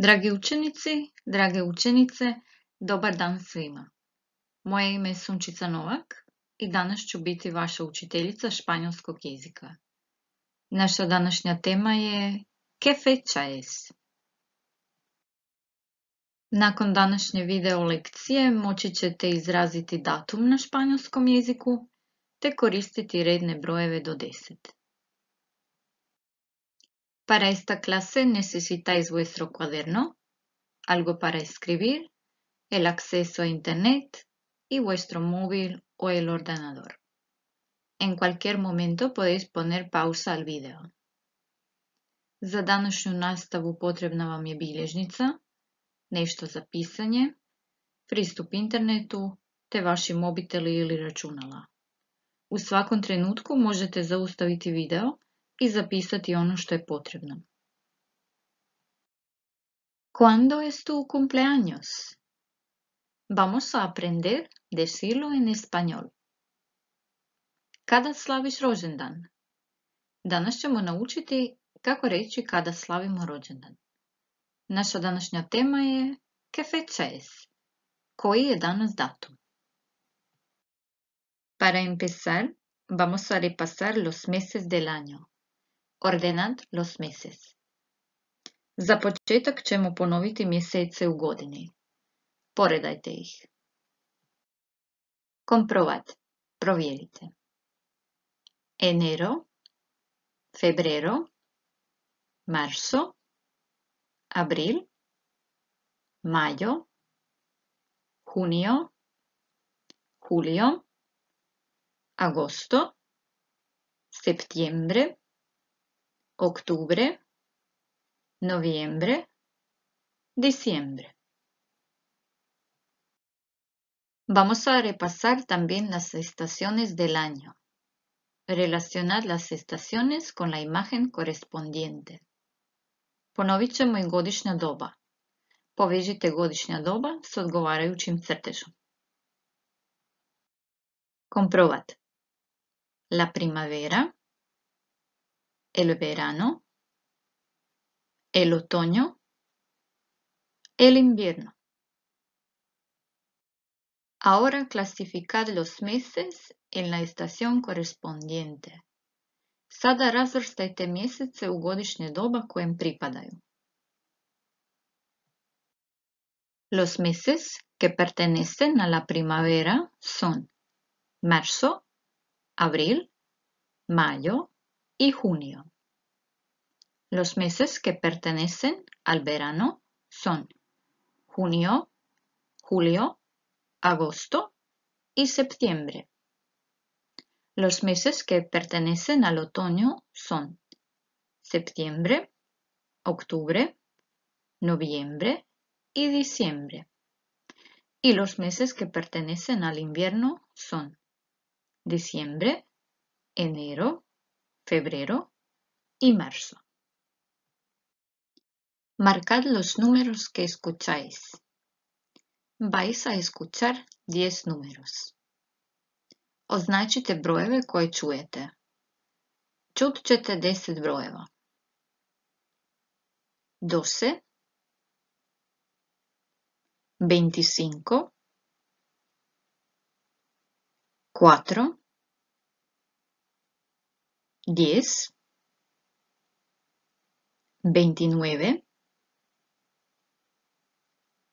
Dragi učenici, drage učenice, dobar dan svima. Moje ime je Sunčica Novak i danas ću biti vaša učiteljica španjolskog jezika. Naša današnja tema je ¿Qué fecha es? Nakon današnje video lekcije moći ćete izraziti datum na španjolskom jeziku te koristiti redne brojeve do 10. Para esta clase necesitáis vuestro cuaderno, algo para escribir, el acceso a Internet y vuestro móvil o el ordenador. En cualquier momento podéis poner pausa al video. Za današnju nastavu potrebna vam je bilježnica, nešto za pisanje, pristup internetu te vaši mobiteli ili računala. U svakom trenutku možete zaustaviti video i zapisati ono što je potrebno. ¿Cuándo es tu cumpleaños? Vamos a aprender decirlo en español. Kada slaviš rođendan? Danas ćemo naučiti kako reći kada slavimo rođendan. Naša današnja tema je kefe fecha Koji je danas datum? Para empezar, vamos a repasar los meses del año ordenant los meses. Za početak ćemo ponoviti mjesece u godini. Poredajte ih. Komprovat. Provjerite. Enero, febrero, marzo, abril, mayo, junio, julio, agosto, septiembre, octubre, noviembre, diciembre. Vamos a repasar también las estaciones del año. Relacionad las estaciones con la imagen correspondiente. Ponovit ćemo i godišnja doba. Povežite godišnja doba s odgovarajućim crtežom. Comprobate. La primavera el verano, el otoño, el invierno. Ahora clasificad los meses en la estación correspondiente. Sada razvrstajte mjesece u godišnje doba kojem pripadaju. Los meses que pertenecen a la primavera son marzo, abril, mayo, y junio. Los meses que pertenecen al verano son junio, julio, agosto y septiembre. Los meses que pertenecen al otoño son septiembre, octubre, noviembre y diciembre. Y los meses que pertenecen al invierno son diciembre, enero, febrero y marzo. Marcad los números que escucháis. Vais a escuchar 10 números. Označite brojeve koje čujete. Čut ćete 10 brojeva. 12, 25, 4, diez, veintinueve,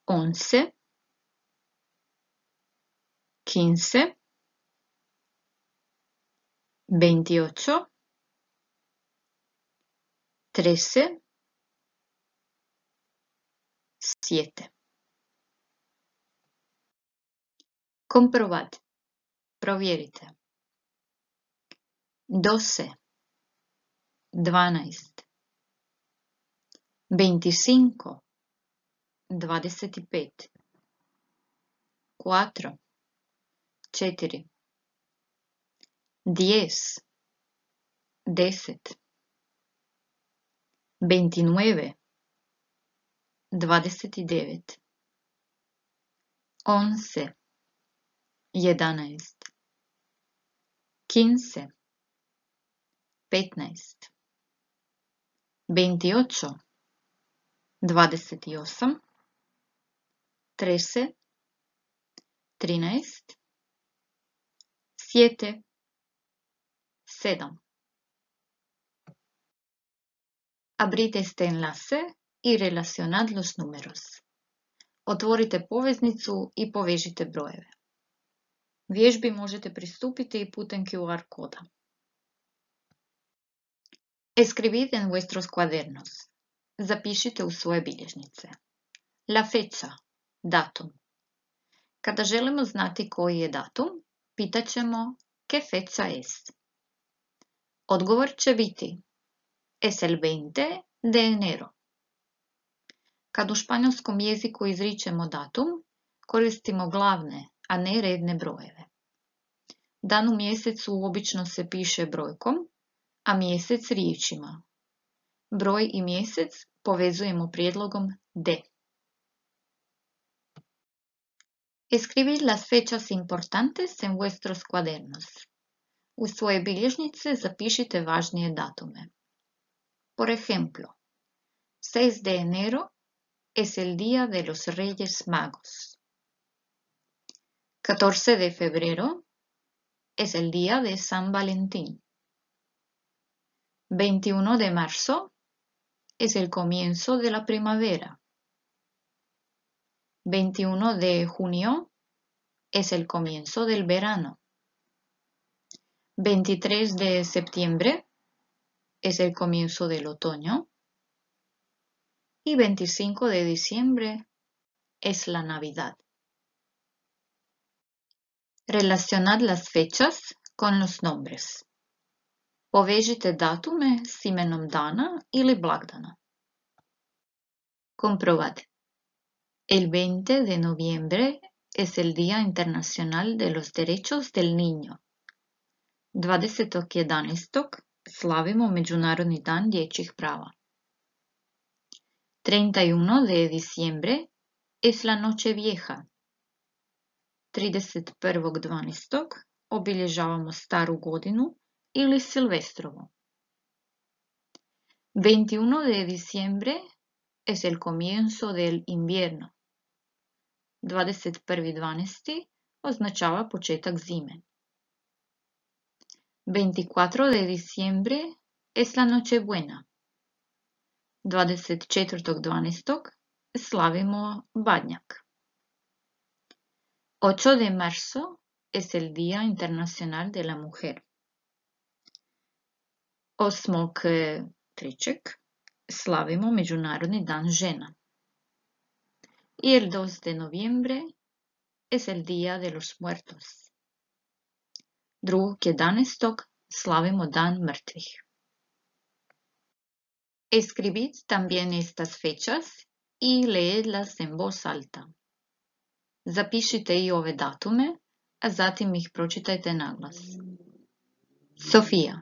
once, quince, veintiocho, trece, siete. Comprobate, provjerite. 12 12 25 25 4 4 10 10 29 29 11 11 15 15 28, 28, 30, 13, 7, 7. Abrite este i relacionad los Otvorite poveznicu i povežite brojeve. Vježbi možete pristupiti i putem QR koda. Escribid en vuestros cuadernos. Zapišite u svoje bilježnice. La fecha, datum. Kada želimo znati koji je datum, pitaćemo ¿Qué fecha es? Odgovor će biti Es el 20 de enero. Kad u španjolskom jeziku izričemo datum, koristimo glavne, a ne redne brojeve. Dan u mjesecu obično se piše brojkom, a mjesec riječima. Broj i mjesec povezujemo prijedlogom de. Escribid las fechas importantes en vuestros cuadernos. U svoje bilježnice zapišite važnije datume. Por ejemplo, 6 de enero es el día de los Reyes Magos. 14 de febrero es el día de San Valentín. 21 de marzo es el comienzo de la primavera. 21 de junio es el comienzo del verano. 23 de septiembre es el comienzo del otoño. Y 25 de diciembre es la Navidad. Relacionad las fechas con los nombres. Povežite datume s imenom dana ili blagdana. Comprobate. El 20 de noviembre es el Día Internacional de los Derechos del Niño. 20.11. slavimo Međunarodni dan dječjih prava. 31 de diciembre es la noche vieja. 31.12. obilježavamo staru godinu 21 de diciembre es el comienzo del invierno. 21.12. označava početak zime. 24 de diciembre es la Nochebuena. 24.12. slavimo Badnjak. 8 de marzo es el Día Internacional de la Mujer. triček slavimo Međunarodni dan žena. I el 2 de noviembre es el Día de los Muertos. jedanestog slavimo Dan mrtvih. Escribid también estas fechas i leedlas en voz alta. Zapišite i ove datume, a zatim ih pročitajte glas. Sofija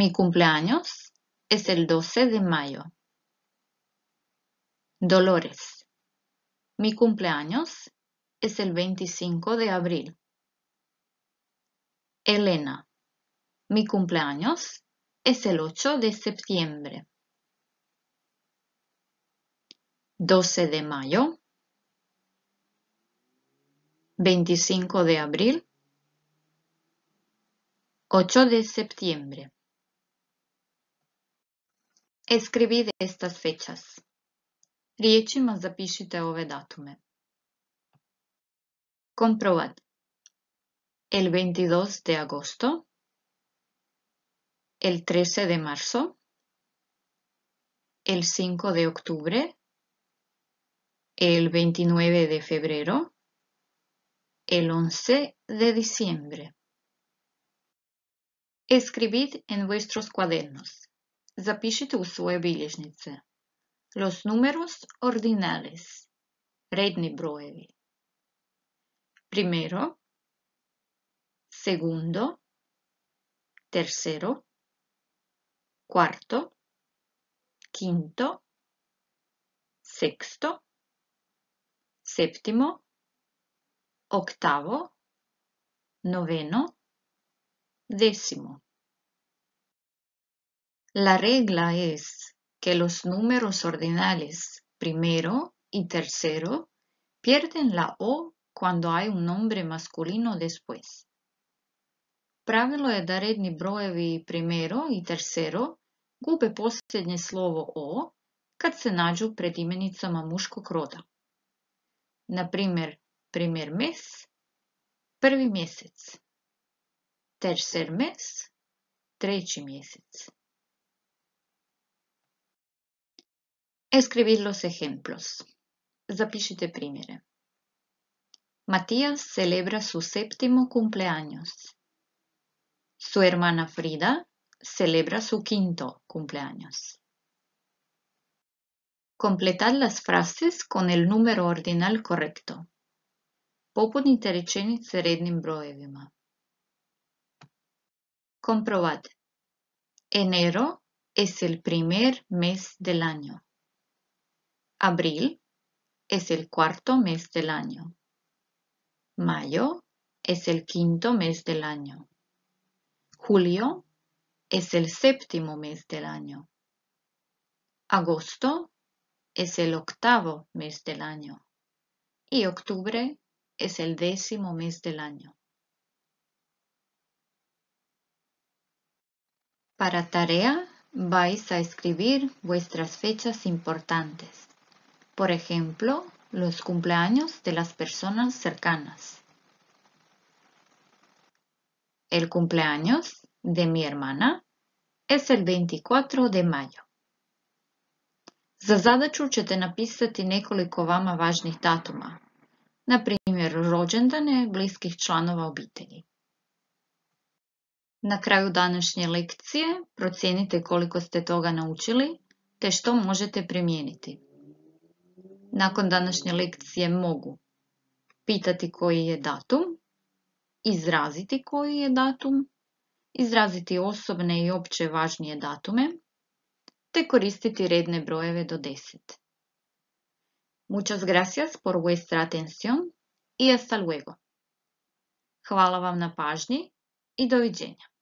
Mi cumpleaños es el 12 de mayo. Dolores. Mi cumpleaños es el 25 de abril. Elena. Mi cumpleaños es el 8 de septiembre. 12 de mayo. 25 de abril. 8 de septiembre. Escribid estas fechas. Riječima zapišite ove datume. Comprobad. El 22 de agosto. El 13 de marzo. El 5 de octubre. El 29 de febrero. El 11 de diciembre. Escribid en vuestros cuadernos. Zapišite u svoje bilježnice. Los numeros ordinales, Redni brojevi. Primero, segundo, tercero, cuarto, quinto, sexto, séptimo, octavo, noveno, décimo. La regla es que los números ordinales primero y tercero pierden la O cuando hay un nombre masculino después. Pravilo je da redni brojevi primero i tercero gube posljednje slovo O kad se nađu pred imenicama muškog roda. Na primjer, primjer mes, prvi mjesec. Tercer mes, treći mjesec. escribir los ejemplos. Zapišite primero. Matías celebra su séptimo cumpleaños. Su hermana Frida celebra su quinto cumpleaños. Completad las frases con el número ordinal correcto. Popunite rednim brojevima. Comprobad. Enero es el primer mes del año. Abril es el cuarto mes del año. Mayo es el quinto mes del año. Julio es el séptimo mes del año. Agosto es el octavo mes del año. Y octubre es el décimo mes del año. Para tarea vais a escribir vuestras fechas importantes. Por ejemplo, los cumpleaños de las personas cercanas. El cumpleaños de mi hermana es el 24 de mayo. Za zadaću ćete napisati nekoliko vama važnih datuma, na primjer rođendane bliskih članova obitelji. Na kraju današnje lekcije procijenite koliko ste toga naučili te što možete primijeniti. Nakon današnje lekcije mogu pitati koji je datum, izraziti koji je datum, izraziti osobne i opće važnije datume, te koristiti redne brojeve do 10. Muchas gracias por vuestra atención y hasta luego. Hvala vam na pažnji i doviđenja.